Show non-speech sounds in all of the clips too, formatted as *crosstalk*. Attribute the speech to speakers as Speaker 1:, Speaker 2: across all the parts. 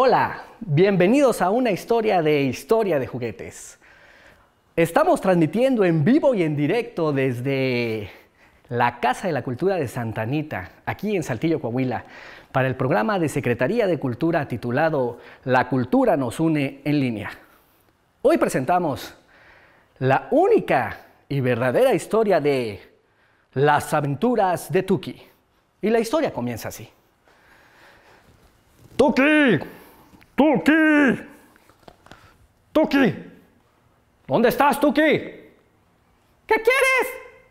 Speaker 1: Hola, bienvenidos a una historia de historia de juguetes. Estamos transmitiendo en vivo y en directo desde la Casa de la Cultura de Santa Anita, aquí en Saltillo, Coahuila, para el programa de Secretaría de Cultura titulado La Cultura nos une en línea. Hoy presentamos la única y verdadera historia de las aventuras de Tuki. Y la historia comienza así. Tuki, ¡Tuki! ¡Tuki! ¿Dónde estás, Tuki? ¿Qué quieres?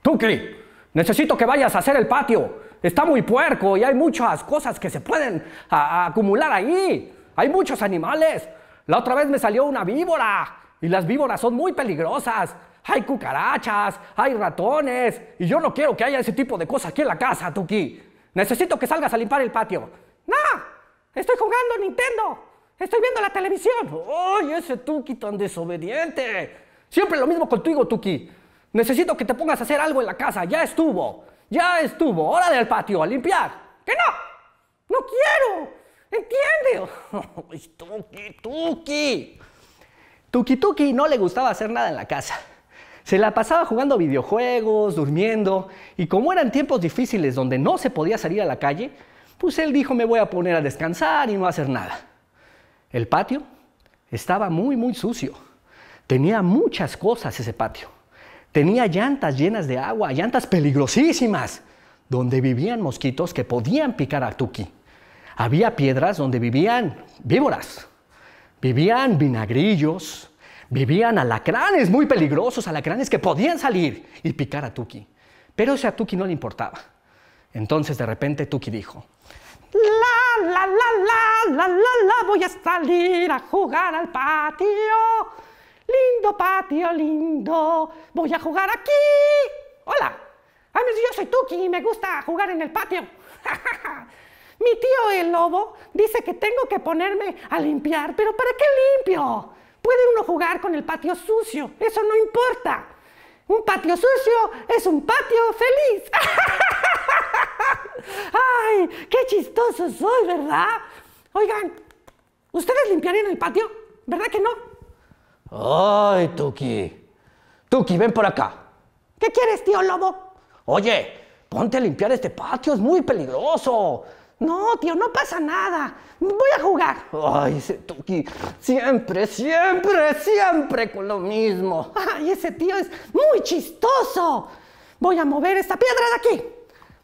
Speaker 1: Tuki, necesito que vayas a hacer el patio. Está muy puerco y hay muchas cosas que se pueden acumular ahí. Hay muchos animales. La otra vez me salió una víbora y las víboras son muy peligrosas. Hay cucarachas, hay ratones y yo no quiero que haya ese tipo de cosas aquí en la casa, Tuki. Necesito que salgas a limpiar el patio.
Speaker 2: ¡No! Estoy jugando Nintendo. Estoy
Speaker 1: viendo la televisión. ¡Ay, ese Tuki tan desobediente! Siempre lo mismo contigo, Tuki. Necesito que te pongas a hacer algo en la casa. Ya estuvo. Ya estuvo. Hora del patio, a limpiar. ¡Que no! ¡No quiero! ¿Entiende? *laughs* Tuki, Tuki! Tuki Tuki no le gustaba hacer nada en la casa. Se la pasaba jugando videojuegos, durmiendo, y como eran tiempos difíciles donde no se podía salir a la calle, pues él dijo me voy a poner a descansar y no hacer nada. El patio estaba muy, muy sucio. Tenía muchas cosas ese patio. Tenía llantas llenas de agua, llantas peligrosísimas, donde vivían mosquitos que podían picar a Tuki. Había piedras donde vivían víboras, vivían vinagrillos, vivían alacranes muy peligrosos, alacranes que podían salir y picar a Tuki. Pero ese a Tuki no le importaba. Entonces de repente Tuki dijo,
Speaker 2: ¡La! la, la, la, la, la, la voy a salir a jugar al patio. Lindo patio, lindo, voy a jugar aquí. Hola, yo soy Tuki y me gusta jugar en el patio. *laughs* Mi tío el lobo dice que tengo que ponerme a limpiar, pero ¿para qué limpio? Puede uno jugar con el patio sucio, eso no importa. Un patio sucio es un patio feliz. *laughs* ¡Ay! ¡Qué chistoso soy, ¿verdad? Oigan, ¿ustedes limpiarían el patio? ¿Verdad que no?
Speaker 1: ¡Ay, Tuki! Tuki, ven por acá.
Speaker 2: ¿Qué quieres, tío Lobo?
Speaker 1: Oye, ponte a limpiar este patio, es
Speaker 2: muy peligroso. No, tío, no pasa nada. Voy a jugar. Ay, ese Tuki, siempre, siempre, siempre con lo mismo. Ay, ese tío es muy chistoso. Voy a mover esta piedra de aquí.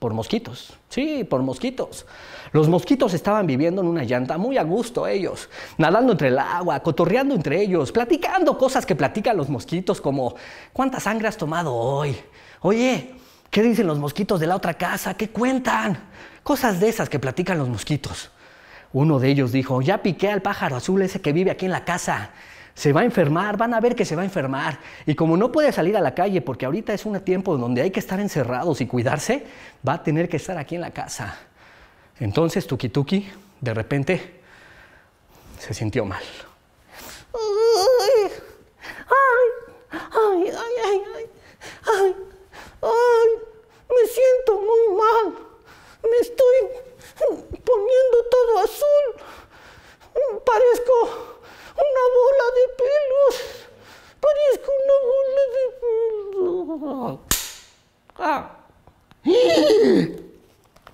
Speaker 1: por mosquitos. Sí, por mosquitos. Los mosquitos estaban viviendo en una llanta muy a gusto ellos, nadando entre el agua, cotorreando entre ellos, platicando cosas que platican los mosquitos como ¿cuánta sangre has tomado hoy? Oye, ¿qué dicen los mosquitos de la otra casa? ¿Qué cuentan? Cosas de esas que platican los mosquitos. Uno de ellos dijo, ya piqué al pájaro azul ese que vive aquí en la casa se va a enfermar, van a ver que se va a enfermar. Y como no puede salir a la calle, porque ahorita es un tiempo donde hay que estar encerrados y cuidarse, va a tener que estar aquí en la casa. Entonces, Tuki Tuki, de repente, se sintió mal.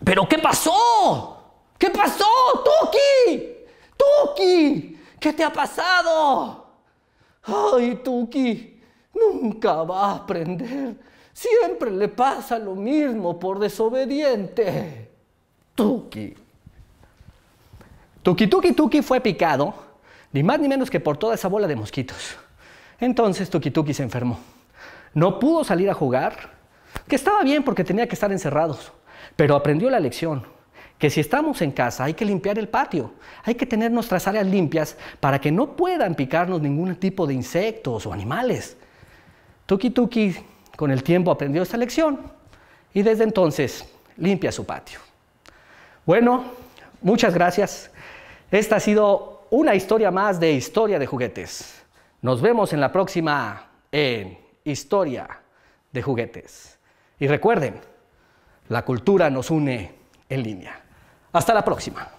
Speaker 2: ¿Pero qué pasó? ¿Qué pasó, Tuki?
Speaker 1: Tuki, ¿qué te ha pasado? Ay, Tuki, nunca va a aprender. Siempre le pasa lo mismo por desobediente. Tuki. Tuki, Tuki, Tuki fue picado, ni más ni menos que por toda esa bola de mosquitos. Entonces Tuki, Tuki se enfermó no pudo salir a jugar, que estaba bien porque tenía que estar encerrados, pero aprendió la lección, que si estamos en casa hay que limpiar el patio, hay que tener nuestras áreas limpias para que no puedan picarnos ningún tipo de insectos o animales. Tuki Tuki con el tiempo aprendió esta lección y desde entonces limpia su patio. Bueno, muchas gracias. Esta ha sido una historia más de historia de juguetes. Nos vemos en la próxima historia de juguetes. Y recuerden, la cultura nos une en línea. Hasta la próxima.